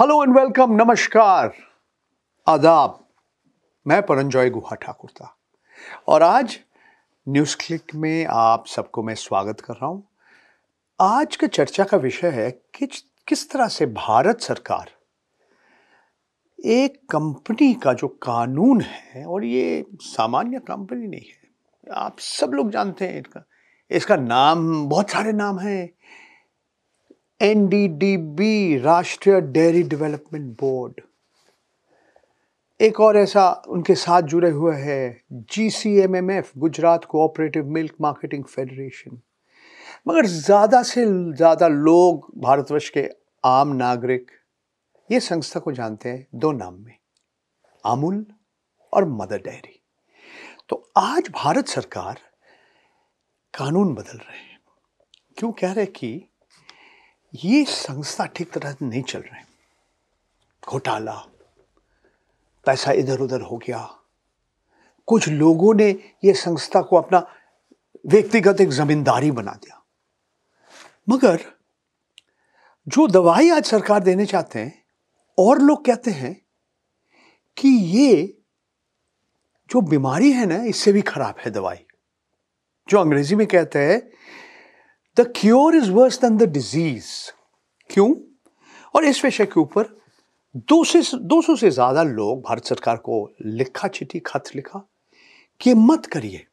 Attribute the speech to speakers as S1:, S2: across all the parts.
S1: Hello and welcome नमस्कार आदाब मैं परंजॉय गुहा ठाकुर था और आज न्यूज़ क्लिक में आप सबको मैं स्वागत कर रहा हूं आज के चर्चा का विषय है कि किस तरह से भारत सरकार एक कंपनी का जो कानून है और ये सामान्य कंपनी नहीं है आप सब लोग जानते हैं इसका इसका नाम बहुत सारे नाम हैं एनडीडीबी राष्ट्रीय डेयरी डेवलपमेंट बोर्ड एक और ऐसा उनके साथ जुड़े हुए M GCMMF Gujarat cooperative milk marketing federation मगर ज़्यादा से ज़्यादा लोग भारतवर्ष के आम नागरिक ये संस्था को जानते हैं दो नाम में अमूल और मदर डेयरी तो आज भारत सरकार कानून बदल रहे हैं क्यों कह रहे कि ये संस्था ठीक तरह से नहीं चल रही घोटाला पैसा इधर उधर हो गया कुछ लोगों ने ये संस्था को अपना व्यक्तिगत एक जमींदारी बना दिया मगर जो दवाई आज सरकार देने चाहते हैं और लोग कहते हैं कि ये जो बीमारी है ना इससे भी खराब है दवाई जो अंग्रेजी में कहते हैं the cure is worse than the disease क्यों और इस विषय के ऊपर दो से दो सौ से ज़्यादा लोग भारत सरकार को लिखा चिट्ठी खत लिखा कि मत करिए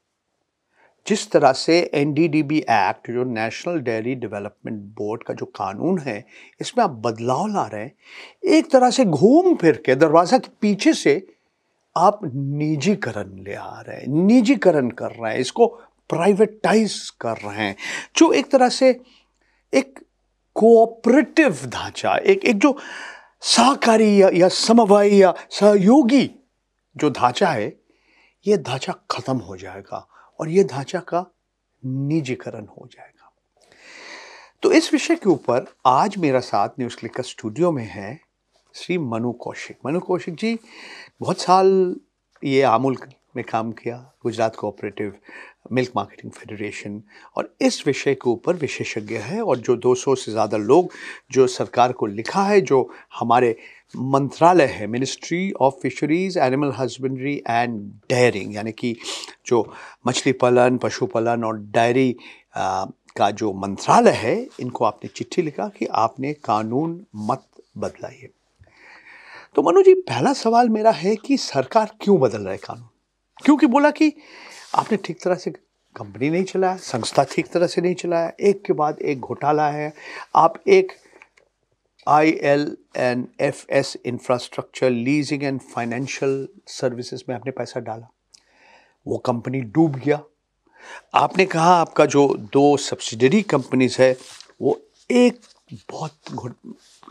S1: जिस तरह से एन एक्ट जो नेशनल डेयरी डेवलपमेंट बोर्ड का जो कानून है इसमें आप बदलाव ला रहे हैं एक तरह से घूम फिर के दरवाज़ा के पीछे से आप निजीकरण ले आ रहे हैं निजीकरण कर रहे हैं इसको प्राइवेटाइज कर रहे हैं जो एक तरह से एक कोऑपरेटिव ढांचा एक एक जो सहकारी या, या समवाय या सहयोगी जो ढांचा है ये ढांचा खत्म हो जाएगा और ये ढांचा का निजीकरण हो जाएगा तो इस विषय के ऊपर आज मेरा साथ न्यूज़ क्लिक का स्टूडियो में है श्री मनु कौशिक मनु कौशिक जी बहुत साल ये आमुल में काम किया Gujarat cooperative milk marketing federation और इस विषय के ऊपर विशेषज्ञ है और जो 200 से ज़्यादा लोग जो सरकार को लिखा है जो हमारे मंत्रालय है ministry of fisheries animal husbandry and dairying यानी कि जो मछली पालन पशुपालन और डेयरी का जो मंत्रालय है इनको आपने चिट्ठी लिखा कि आपने कानून मत बदलाइए तो मनु जी पहला सवाल मेरा है कि सरकार क्यों बदल रहा है कानून क्योंकि बोला कि आपने ठीक तरह से कंपनी नहीं चलाया संस्था ठीक तरह से नहीं चलाया एक के बाद एक घोटाला है आप एक I L N F S infrastructure leasing and financial services में आपने पैसा डाला वो कंपनी डूब गया आपने कहा आपका जो दो सब्सिडरी कंपनीज है वो एक बहुत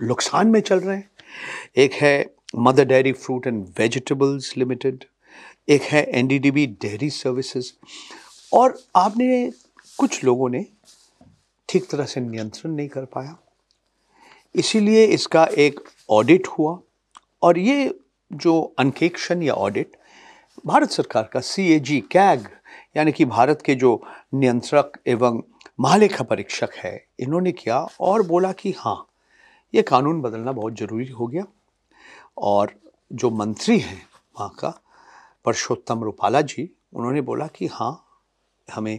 S1: नुकसान में चल रहे हैं एक है mother dairy fruit and vegetables limited एक है N D D B dairy services और आपने कुछ लोगों ने ठीक तरह से नियंत्रण नहीं कर पाया इसीलिए इसका एक ऑडिट हुआ और ये जो अनकेक्षण या ऑडिट भारत सरकार का सी ए जी कैग यानी कि भारत के जो नियंत्रक एवं महालेखा परीक्षक है इन्होंने किया और बोला कि हाँ ये कानून बदलना बहुत ज़रूरी हो गया और जो मंत्री हैं वहाँ का परशोत्तम रूपाला जी उन्होंने बोला कि हाँ हमें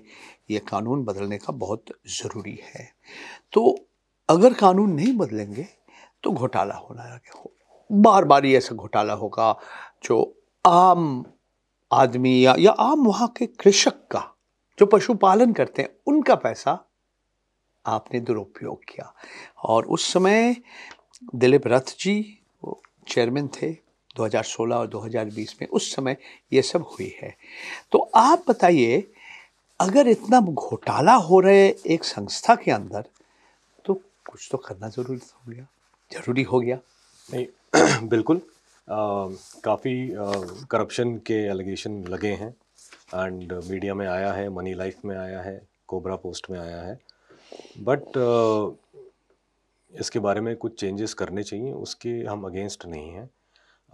S1: ये कानून बदलने का बहुत ज़रूरी है तो अगर कानून नहीं बदलेंगे तो घोटाला होना हो बार बार ही ऐसा घोटाला होगा जो आम आदमी या, या आम वहाँ के कृषक का जो पशुपालन करते हैं उनका पैसा आपने दुरुपयोग किया और उस समय दिलीप रथ जी वो चेयरमैन थे 2016 और 2020 में उस समय ये सब हुई है तो आप बताइए अगर इतना घोटाला हो रहे एक संस्था के अंदर तो कुछ तो करना ज़रूरी हो गया ज़रूरी हो गया
S2: नहीं बिल्कुल काफ़ी करप्शन के एलिगेशन लगे हैं एंड मीडिया में आया है मनी लाइफ में आया है कोबरा पोस्ट में आया है बट इसके बारे में कुछ चेंजेस करने चाहिए उसके हम अगेंस्ट नहीं हैं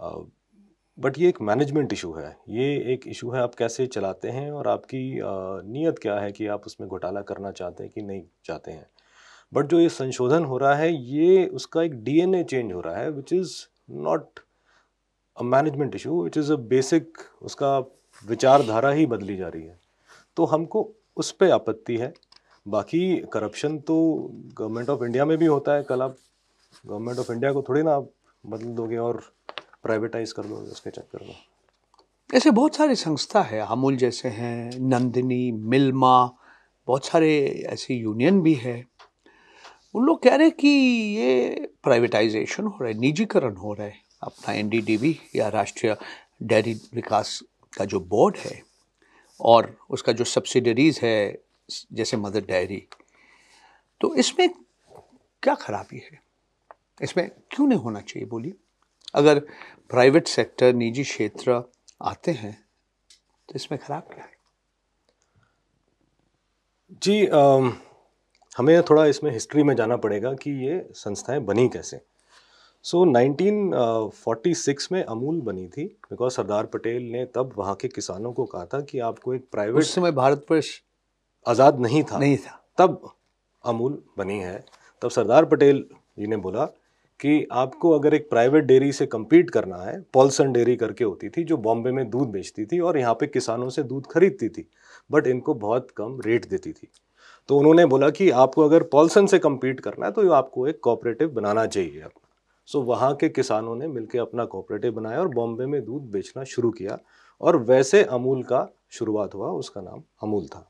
S2: बट ये एक मैनेजमेंट इशू है ये एक इशू है आप कैसे चलाते हैं और आपकी नीयत क्या है कि आप उसमें घोटाला करना चाहते हैं कि नहीं चाहते हैं बट जो ये संशोधन हो रहा है ये उसका एक डीएनए चेंज हो रहा है which is not a management issue which is a basic उसका विचारधारा ही बदली जा रही है तो हमको उस पर आपत्ति है बाकी करप्शन तो गवर्नमेंट ऑफ इंडिया में भी होता है कल आप गवर्नमेंट ऑफ इंडिया को थोड़ी ना आप बदल दोगे और प्राइवेटाइज कर दो उसके चक्कर में
S1: ऐसे बहुत सारी संस्था है अमूल जैसे हैं नंदिनी मिलमा बहुत सारे ऐसे यूनियन भी है उन लोग कह रहे हैं कि ये प्राइवेटाइजेशन हो रहा है निजीकरण हो रहा है अपना एन या राष्ट्रीय डेयरी विकास का जो बोर्ड है और उसका जो सब्सिडरीज है जैसे मदर डायरी तो इसमें क्या खराबी है इसमें क्यों नहीं होना चाहिए बोलिए अगर प्राइवेट सेक्टर निजी क्षेत्र आते हैं तो इसमें खराब क्या है
S2: जी आ, हमें थोड़ा इसमें हिस्ट्री में जाना पड़ेगा कि ये संस्थाएं बनी कैसे सो so, 1946 में अमूल बनी थी बिकॉज सरदार पटेल ने तब वहाँ के किसानों को कहा था कि आपको एक प्राइवेट समय
S1: समय भारतवर्ष आज़ाद नहीं था नहीं था
S2: तब अमूल बनी है तब सरदार पटेल जी ने बोला कि आपको अगर एक प्राइवेट डेयरी से कम्पीट करना है पॉल्सन डेयरी करके होती थी जो बॉम्बे में दूध बेचती थी और यहाँ पे किसानों से दूध खरीदती थी बट इनको बहुत कम रेट देती थी तो उन्होंने बोला कि आपको अगर पॉल्सन से कम्पीट करना है तो आपको एक कोऑपरेटिव बनाना चाहिए आपको सो वहाँ के किसानों ने मिलकर अपना कोऑपरेटिव बनाया और बॉम्बे में दूध बेचना शुरू किया और वैसे अमूल का शुरुआत हुआ उसका नाम अमूल था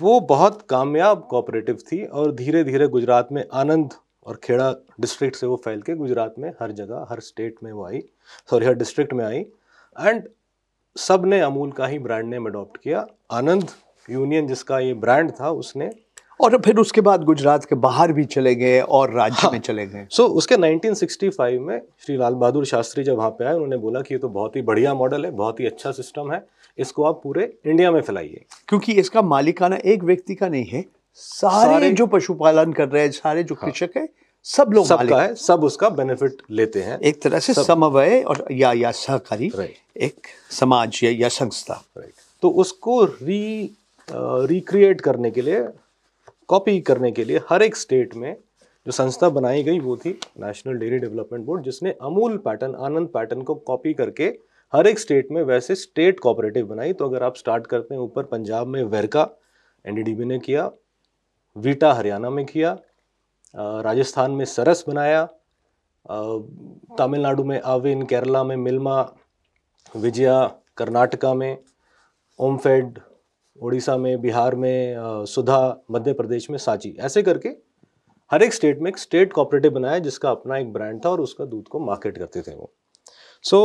S2: वो बहुत कामयाब कोऑपरेटिव थी और धीरे धीरे गुजरात में आनंद और खेड़ा डिस्ट्रिक्ट से वो फैल के गुजरात में हर जगह हर स्टेट में वो आई सॉरी हर डिस्ट्रिक्ट में आई एंड सब ने अमूल का ही ब्रांड नेम अडॉप्ट किया आनंद यूनियन जिसका ये ब्रांड था उसने और फिर उसके बाद गुजरात के बाहर भी चले गए और राज्य हाँ, में चले गए सो so, उसके 1965 में श्री लाल बहादुर शास्त्री जब वहाँ पे आए उन्होंने बोला कि ये तो बहुत ही बढ़िया मॉडल है बहुत ही अच्छा सिस्टम है इसको आप पूरे इंडिया में फैलाइए
S1: क्योंकि इसका मालिकाना एक व्यक्ति का नहीं है सारे, सारे जो पशुपालन कर रहे हैं सारे जो हाँ, कृषक है सब लोग का है सब उसका बेनिफिट लेते हैं एक तरह से समवय और या या सहकारी एक समाज
S2: या, या संस्था तो उसको री रिक्रिएट करने के लिए कॉपी करने के लिए हर एक स्टेट में जो संस्था बनाई गई वो थी नेशनल डेयरी डेवलपमेंट बोर्ड जिसने अमूल पैटर्न आनंद पैटर्न को कॉपी करके हर एक स्टेट में वैसे स्टेट कोऑपरेटिव बनाई तो अगर आप स्टार्ट करते हैं ऊपर पंजाब में वेरका एनडीडीबी ने किया वीटा हरियाणा में किया राजस्थान में सरस बनाया तमिलनाडु में आविन केरला में मिल्मा विजया कर्नाटका में ओमफेड उड़ीसा में बिहार में सुधा मध्य प्रदेश में सांची ऐसे करके हर एक स्टेट में एक स्टेट कॉपरेटिव बनाया जिसका अपना एक ब्रांड था और उसका दूध को मार्केट करते थे वो so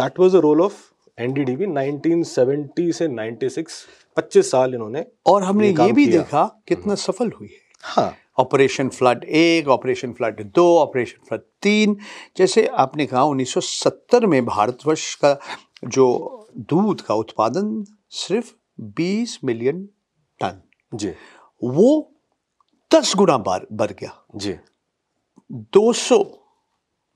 S2: that was a role of NDDB 1970 से 96 25 साल इन्होंने और हमने ये, ये भी देखा कितना सफल हुई है
S1: हाँ ऑपरेशन फ्लड एक ऑपरेशन फ्लड दो ऑपरेशन फ्लड तीन जैसे आपने कहा 1970 में भारतवर्ष का जो दूध का उत्पादन सिर्फ 20 मिलियन टन जी वो दस गुना बढ़ गया जी 200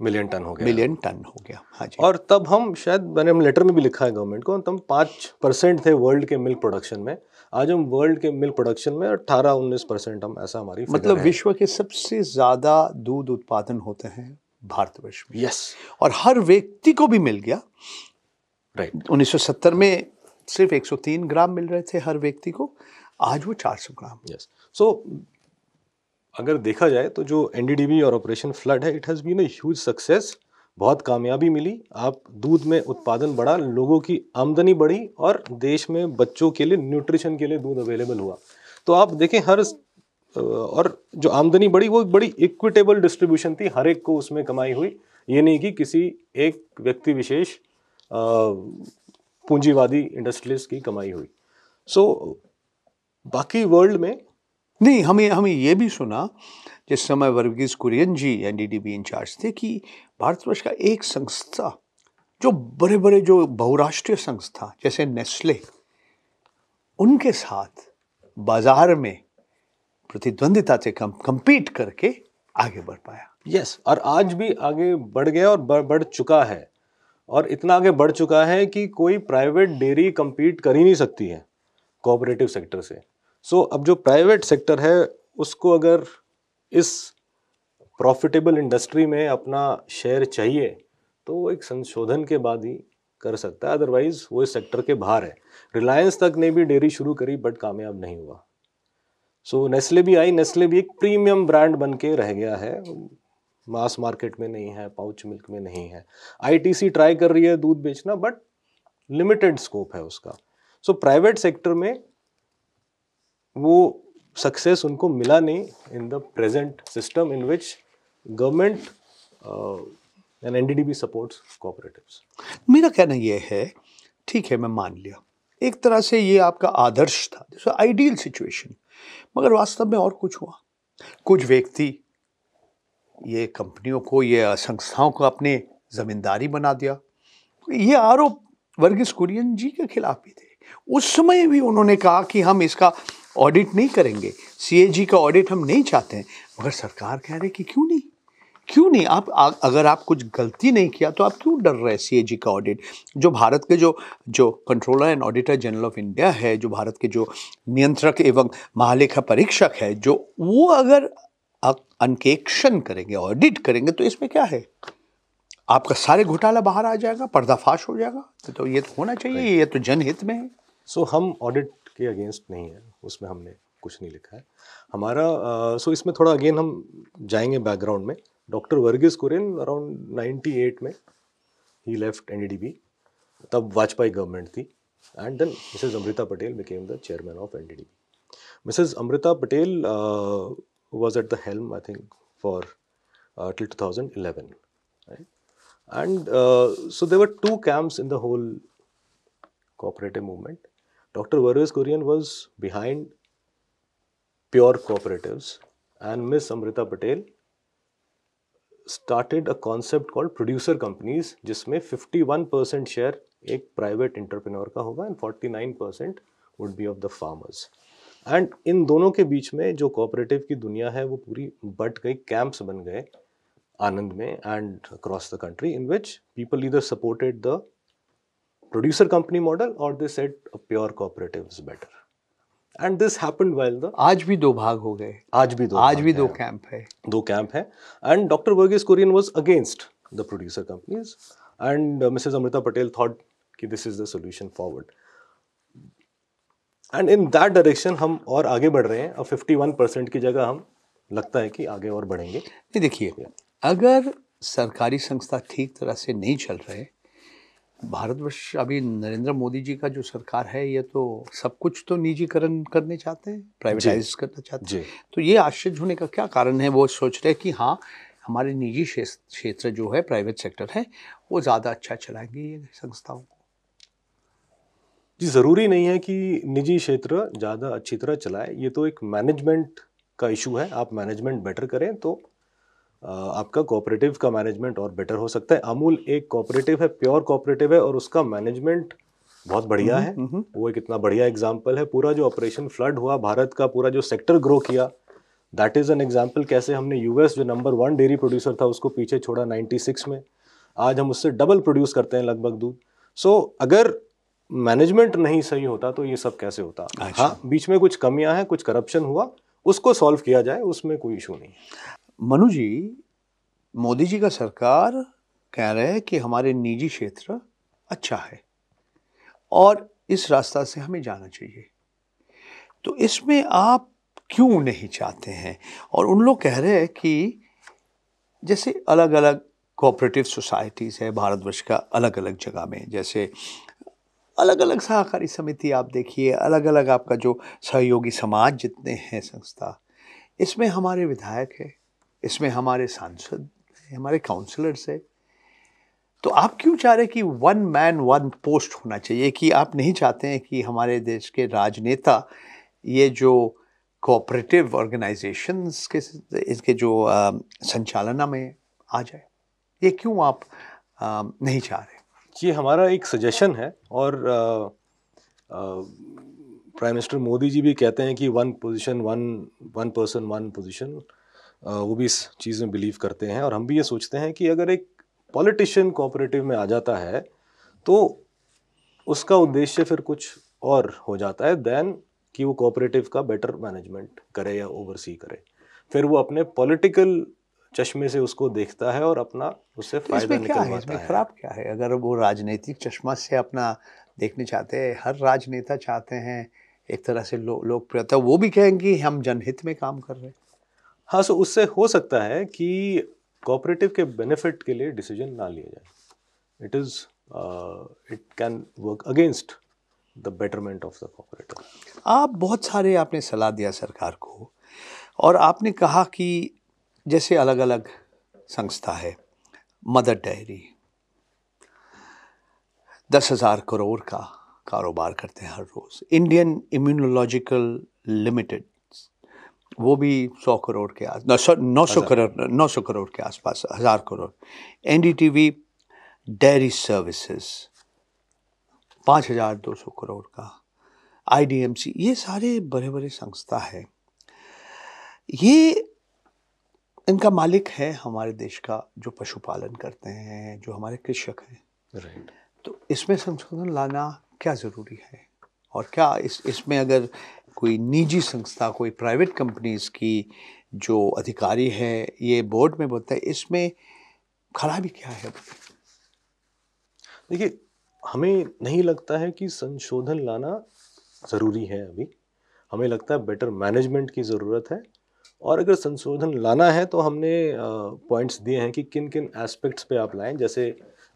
S1: मिलियन टन हो गया मिलियन टन हो गया हाँ जी
S2: और तब हम शायद मैंने हम लेटर में भी लिखा है गवर्नमेंट को तब पाँच परसेंट थे वर्ल्ड के मिल्क प्रोडक्शन में आज हम वर्ल्ड के मिल्क प्रोडक्शन में अट्ठारह उन्नीस परसेंट हम ऐसा हमारी मतलब विश्व के सबसे ज़्यादा दूध उत्पादन
S1: होते हैं भारतवर्ष में यस और हर व्यक्ति को भी मिल गया राइट उन्नीस में सिर्फ 103 ग्राम मिल रहे थे हर व्यक्ति को आज वो 400
S2: ग्राम यस सो अगर देखा जाए तो जो एन और ऑपरेशन फ्लड है it has been huge huge success बहुत कामयाबी मिली आप दूध में उत्पादन बढ़ा लोगों की आमदनी बढ़ी और देश में बच्चों के लिए न्यूट्रिशन के लिए दूध अवेलेबल हुआ तो आप देखें हर और जो आमदनी बढ़ी वो बड़ी इक्विटेबल डिस्ट्रीब्यूशन थी हर एक को उसमें कमाई हुई ये नहीं कि किसी एक व्यक्ति विशेष पूंजीवादी इंडस्ट्रीज की कमाई हुई सो so, बाकी
S1: वर्ल्ड में नहीं हमें हमें ये भी सुना जिस समय वर्गीज कुरियन जी एनडीडीबी इंचार्ज थे कि भारतवर्ष का एक संस्था जो बड़े बड़े जो बहुराष्ट्रीय संस्था जैसे नेस्ले उनके साथ बाजार
S2: में प्रतिद्वंदिता से कम कम्पीट करके आगे बढ़ पाया यस yes, और आज भी आगे बढ़ गया और बढ़, बढ़ चुका है और इतना आगे बढ़ चुका है कि कोई प्राइवेट डेयरी कंपीट कर ही नहीं सकती है कोऑपरेटिव सेक्टर से सो so, अब जो प्राइवेट सेक्टर है उसको अगर इस प्रॉफिटेबल इंडस्ट्री में अपना शेयर चाहिए तो वो एक संशोधन के बाद ही कर सकता है अदरवाइज़ वो इस सेक्टर के बाहर है रिलायंस तक ने भी डेयरी शुरू करी बट कामयाब नहीं हुआ सो so, नेस्ले भी आई नेस्ले भी एक प्रीमियम ब्रांड बन के रह गया है मास मार्केट में नहीं है पाउच मिल्क में नहीं है आईटीसी ट्राई कर रही है दूध बेचना बट लिमिटेड स्कोप है उसका सो प्राइवेट सेक्टर में वो सक्सेस उनको मिला नहीं in the present system in which government and NDDB supports cooperatives मेरा कहना यह है
S1: ठीक है मैं मान लिया एक तरह से ये आपका आदर्श था जैसे आइडियल सिचुएशन मगर वास्तव में और कुछ हुआ कुछ व्यक्ति ये कंपनियों को ये संस्थाओं को अपने ज़मींदारी बना दिया ये आरोप वर्गीस कुरियन जी के खिलाफ भी थे उस समय भी उन्होंने कहा कि हम इसका ऑडिट नहीं करेंगे सी का ऑडिट हम नहीं चाहते हैं मगर सरकार कह रही कि क्यों नहीं क्यों नहीं आप आ, अगर आप कुछ गलती नहीं किया तो आप क्यों डर रहे सी ए जी का ऑडिट जो भारत के जो जो controller and auditor general of India है जो भारत के जो नियंत्रक एवं महालेखा परीक्षक है जो वो अगर अंकेक्षण करेंगे ऑडिट करेंगे तो इसमें क्या है आपका सारे घोटाला बाहर आ जाएगा पर्दाफाश हो जाएगा तो, तो ये
S2: तो होना चाहिए ये तो जनहित में है सो so, हम ऑडिट उसके अगेंस्ट नहीं है उसमें हमने कुछ नहीं लिखा है हमारा सो इसमें थोड़ा अगेन हम जाएंगे बैकग्राउंड में डॉक्टर वर्गीस कुरिन अराउंड 98 में ही लेफ्ट एनडीडीबी तब वाजपेयी गवर्नमेंट थी and then Mrs Amrita Patel became the chairman of B Mrs Amrita Patel was at the helm I think for till two thousand eleven uh, so there were two camps in the whole cooperative Dr. Varghese Kurian was behind pure cooperatives and Ms. Amrita Patel started a concept called producer companies जिसमें 51 percent share एक private entrepreneur का होगा and 49 percent would be of the farmers and इन दोनों के बीच में जो cooperative की दुनिया है वो पूरी बट गई कैंप्स बन गए आनंद में and across the country in which people इधर supported the producer company model or they said a pure cooperative is better and this happened while the aaj bhi do bhag ho gaye aaj bhi do aaj bhi do camp hai do camp hai and Dr. burgess Kurian was against the producer companies and uh, Mrs. Amrita Patel thought ki this is the solution forward and in that direction hum aur aage badh rahe hain और 51 percent की जगह हम लगता है कि आगे और बढ़ेंगे देखिए
S1: अगर सरकारी संस्था ठीक तरह से नहीं चल रहे भारतवर्ष अभी नरेंद्र मोदी जी का जो सरकार है ये तो सब कुछ तो निजीकरण करने चाहते हैं प्राइवेटाइज करना चाहते हैं तो ये आश्चर्य होने का क्या कारण है वो सोच रहे कि हाँ हमारे निजी क्षेत्र जो है प्राइवेट सेक्टर है वो ज़्यादा अच्छा चलाएंगे ये संस्थाओं को
S2: जी ज़रूरी नहीं है कि निजी क्षेत्र ज़्यादा अच्छी तरह चलाए ये तो एक मैनेजमेंट का इशू है आप मैनेजमेंट बेटर करें तो आपका कोऑपरेटिव का मैनेजमेंट और बेटर हो सकता है अमूल एक कोऑपरेटिव है प्योर कोऑपरेटिव है और उसका मैनेजमेंट बहुत बढ़िया हम्म, है हम्म। वो एक इतना बढ़िया एग्जाम्पल है पूरा जो ऑपरेशन फ्लड हुआ भारत का पूरा जो सेक्टर ग्रो किया दैट इज़ एन एग्जाम्पल कैसे हमने यूएस जो नंबर वन डेयरी प्रोड्यूसर था उसको पीछे छोड़ा 96 में आज हम उससे डबल प्रोड्यूस करते हैं लगभग दूध सो so, अगर मैनेजमेंट नहीं सही होता तो ये सब कैसे होता अच्छा। हाँ बीच में कुछ कमियां हैं कुछ करप्शन हुआ उसको सॉल्व किया जाए उसमें कोई इशू नहीं मनु जी
S1: मोदी जी का सरकार कह रहे हैं कि हमारे निजी क्षेत्र अच्छा है और इस रास्ता से हमें जाना चाहिए तो इसमें आप क्यों नहीं चाहते हैं और उन लोग कह रहे हैं कि जैसे अलग अलग कोऑपरेटिव सोसाइटीज़ है भारतवर्ष का अलग अलग जगह में जैसे अलग अलग सहकारी समिति आप देखिए अलग अलग आपका जो सहयोगी समाज जितने हैं संस्था इसमें हमारे विधायक है इसमें हमारे सांसद हमारे काउंसलर्स है तो आप क्यों चाह रहे कि वन मैन वन पोस्ट होना चाहिए कि आप नहीं चाहते हैं कि हमारे देश के राजनेता ये जो कोऑपरेटिव ऑर्गेनाइजेशंस के इसके जो संचालना में
S2: आ जाए ये क्यों आप आ, नहीं चाह रहे ये हमारा एक सजेशन है और प्राइम मिनिस्टर मोदी जी भी कहते हैं कि one position one one person one position वो भी इस चीज़ में बिलीव करते हैं और हम भी ये सोचते हैं कि अगर एक पॉलिटिशियन कोऑपरेटिव में आ जाता है तो उसका उद्देश्य फिर कुछ और हो जाता है दैन कि वो कोऑपरेटिव का बेटर मैनेजमेंट करे या ओवरसी करे फिर वो अपने पॉलिटिकल चश्मे से उसको देखता है और अपना उससे तो फायदा क्या है इसमें
S1: खराब क्या है अगर वो राजनीतिक चश्मा से अपना देखने चाहते हैं हर राजनेता चाहते हैं एक तरह से लो, लोकप्रियता वो भी कहेंगे
S2: हम जनहित में काम कर रहे हैं हाँ सो उससे हो सकता है कि कोऑपरेटिव के बेनिफिट के लिए डिसीजन ना लिया जाए it is it can work against the betterment of the cooperative आप बहुत सारे आपने सलाह दिया
S1: सरकार को और आपने कहा कि जैसे अलग अलग संस्था है मदर डायरी दस हज़ार करोड़ का कारोबार करते हैं हर रोज़ इंडियन इम्यूनोलॉजिकल लिमिटेड वो भी सौ करोड़ के आस नौ सौ करोड़ नौ सौ करोड़ के आसपास हज़ार crore N D T V dairy services पाँच हज़ार दो सौ करोड़ का आई डी एम सी ये सारे बड़े बड़े संस्था है ये इनका मालिक है हमारे देश का जो पशुपालन करते हैं जो हमारे कृषक
S2: हैं
S1: तो इसमें संशोधन लाना क्या ज़रूरी है और क्या इस इसमें अगर कोई निजी संस्था कोई प्राइवेट कंपनीज़ की जो अधिकारी है ये बोर्ड में बोलता है इसमें
S2: खराबी क्या है देखिए हमें नहीं लगता है कि संशोधन लाना ज़रूरी है अभी हमें लगता है बेटर मैनेजमेंट की ज़रूरत है और अगर संशोधन लाना है तो हमने पॉइंट्स दिए हैं कि किन किन एस्पेक्ट्स पे आप लाएं जैसे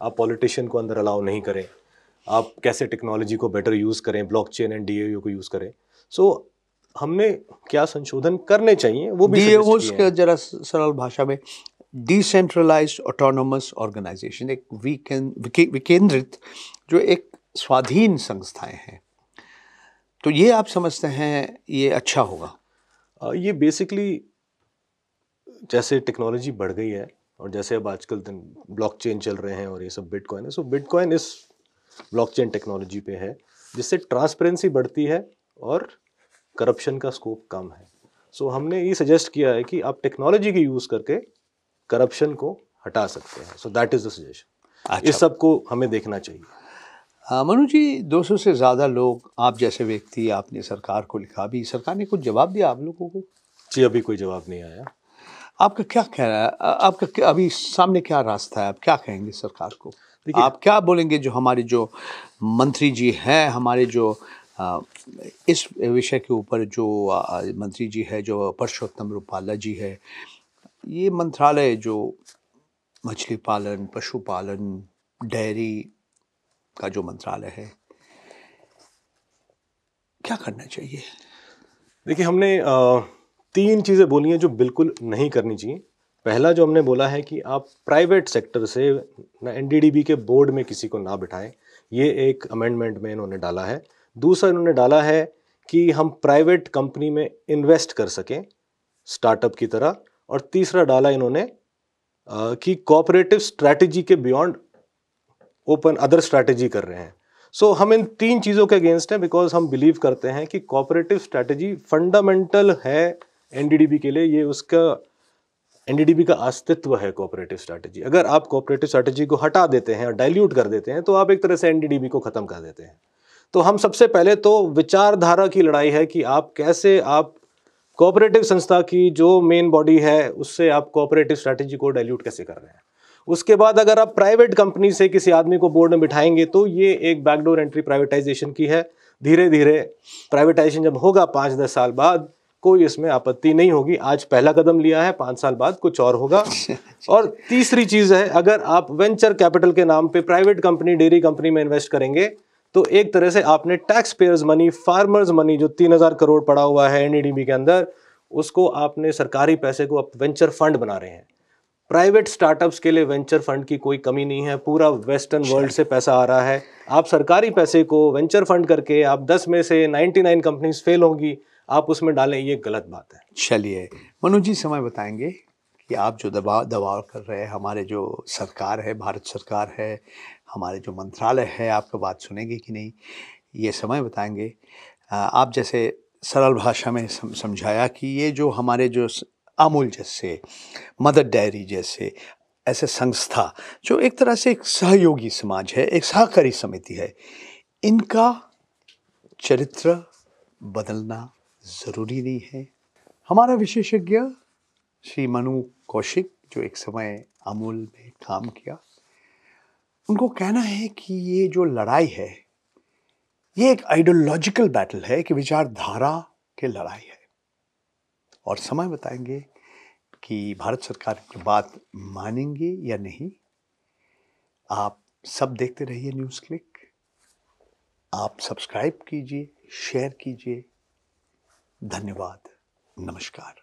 S2: आप पॉलिटिशियन को अंदर अलाउ नहीं करें आप कैसे टेक्नोलॉजी को बेटर यूज़ करें ब्लॉकचेन एंड डी को यूज़ करें सो हमने क्या संशोधन करने चाहिए वो भी उसके
S1: जरा सरल भाषा में डिसेंट्रलाइज ऑटोनोमस ऑर्गेनाइजेशन एक विकेंद्रित जो एक स्वाधीन संस्थाएं हैं तो ये आप समझते हैं ये अच्छा होगा
S2: ये बेसिकली जैसे टेक्नोलॉजी बढ़ गई है और जैसे अब आजकल ब्लॉकचेन चल रहे हैं और ये सब बिटकॉइन है सो बिटकॉइन इस ब्लॉकचेन टेक्नोलॉजी पे है जिससे ट्रांसपेरेंसी बढ़ती है और करप्शन का स्कोप कम है सो so, हमने ये सजेस्ट किया है कि आप टेक्नोलॉजी के यूज़ करके करप्शन को हटा सकते हैं so that is the suggestion इस सब को हमें देखना चाहिए मनु
S1: जी 200 से ज़्यादा लोग आप जैसे व्यक्ति आपने सरकार को लिखा भी सरकार ने कुछ जवाब दिया आप लोगों को
S2: जी अभी कोई जवाब नहीं आया
S1: आपका क्या कह रहा है आपका अभी सामने क्या रास्ता है आप क्या कहेंगे सरकार को आप क्या बोलेंगे जो हमारे जो मंत्री जी हैं हमारे जो इस विषय के ऊपर जो मंत्री जी है जो परशोत्तम रूपाला जी है ये मंत्रालय जो मछली पालन पशुपालन डेयरी का जो मंत्रालय है
S2: क्या करना चाहिए देखिए हमने तीन चीज़ें बोली हैं जो बिल्कुल नहीं करनी चाहिए पहला जो हमने बोला है कि आप प्राइवेट सेक्टर से ना एनडीडीबी के बोर्ड में किसी को ना बिठाएं ये एक अमेंडमेंट में इन्होंने डाला है दूसरा इन्होंने डाला है कि हम प्राइवेट कंपनी में इन्वेस्ट कर सकें स्टार्टअप की तरह और तीसरा डाला इन्होंने कि कॉपरेटिव स्ट्रैटेजी के बियॉन्ड ओपन अदर स्ट्रैटेजी कर रहे हैं सो so, हम इन तीन चीज़ों के अगेंस्ट हैं बिकॉज हम बिलीव करते हैं कि कॉपरेटिव स्ट्रैटेजी फंडामेंटल है एन के लिए ये उसका एन का अस्तित्व है कोऑपरेटिव स्ट्रैटेजी अगर आप कोऑपरेटिव स्ट्रैटेजी को हटा देते हैं और डाइल्यूट कर देते हैं तो आप एक तरह से एन को ख़त्म कर देते हैं तो हम सबसे पहले तो विचारधारा की लड़ाई है कि आप कैसे आप कोऑपरेटिव संस्था की जो मेन बॉडी है उससे आप कोऑपरेटिव स्ट्रैटेजी को डाइल्यूट कैसे कर रहे हैं उसके बाद अगर आप प्राइवेट कंपनी से किसी आदमी को बोर्ड में बिठाएंगे तो ये एक बैकडोर एंट्री प्राइवेटाइजेशन की है धीरे धीरे प्राइवेटाइजेशन जब होगा पाँच दस साल बाद कोई इसमें आपत्ति नहीं होगी आज पहला कदम लिया है पाँच साल बाद कुछ और होगा और तीसरी चीज़ है अगर आप वेंचर कैपिटल के नाम पे प्राइवेट कंपनी डेयरी कंपनी में इन्वेस्ट करेंगे तो एक तरह से आपने tax payers money farmers money जो तीन हज़ार करोड़ पड़ा हुआ है एनडीडीबी e के अंदर उसको आपने सरकारी पैसे को आप वेंचर फंड बना रहे हैं प्राइवेट स्टार्टअप्स के लिए वेंचर फंड की कोई कमी नहीं है पूरा वेस्टर्न वर्ल्ड से पैसा आ रहा है आप सरकारी पैसे को वेंचर फंड करके आप 10 में से 99 कंपनीज फेल होंगी आप उसमें डालें ये गलत बात है चलिए मनु जी समय बताएंगे कि आप जो दबाव दबाव कर रहे हैं
S1: हमारे जो सरकार है भारत सरकार है हमारे जो मंत्रालय है आपका बात सुनेंगे कि नहीं ये समय बताएंगे आप जैसे सरल भाषा में समझाया कि ये जो हमारे जो अमूल जैसे मदर डायरी जैसे ऐसे संस्था जो एक तरह से एक सहयोगी समाज है एक सहकारी समिति है इनका चरित्र बदलना ज़रूरी नहीं है हमारा विशेषज्ञ श्री मनु कौशिक जो एक समय अमूल में काम किया उनको कहना है कि ये जो लड़ाई है ये एक आइडियोलॉजिकल बैटल है कि विचारधारा के लड़ाई है और समय बताएंगे कि भारत सरकार की बात मानेंगे या नहीं आप सब देखते रहिए न्यूज़ क्लिक आप सब्सक्राइब कीजिए शेयर कीजिए धन्यवाद नमस्कार